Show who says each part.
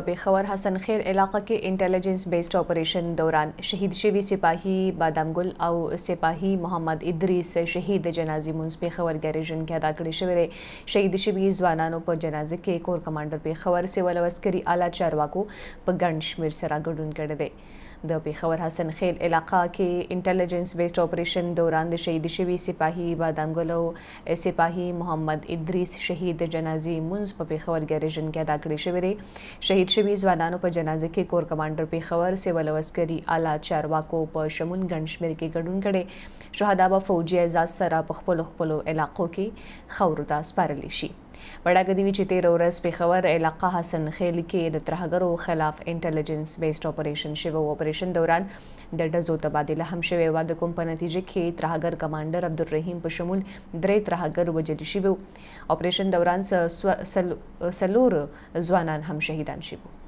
Speaker 1: په پیښور حسن خیر علاقه کې انټيليجنس بیسډ اپریشن دوران شهید شوی سپاهي بادامګل او سپاهي محمد ادریس شهید جنازي مونږ پیښور ګریژن کې ادا کړی شوی دی شهید شوی ځوانانو په جنازه کې کور کمانډر پیښور سیول عسکري اعلی چارواکو په ګڼ شمیر سره ګډون کړی دی د پیښور حسن خیل علاقہ کې انټيليجنس بیسډ اپریشن دوران د شهید شوی سپاهي بادنګلو سپاهي محمد ادریس شهید جنازي منز په پیښور ګریژن کې ادا کړی شوی دی شهید شوی ځوانانو په جنازه کې کور کمانډر پیښور سیول عسکري اعلی چارواکو په شمون ګنشمیر کې ګډون کړي شهدا به فوجي اعزاز سره په خپل خپل علاقو کې خورو ته سپارل شي وړاګدی چې 13 ورځ په خبر علاقہ حسن خیل کې د ترهګرو خلاف انټيليجنس بیسډ اپریشن شوه اپریشن دوران د ډزو تبادله هم شوه و د کوم په نتیجه کې ترهګر کمانډر عبدالرحیم په شمول درې ترهګر وجل شوه اپریشن دوران سلور ځوانان هم شهیدان شوه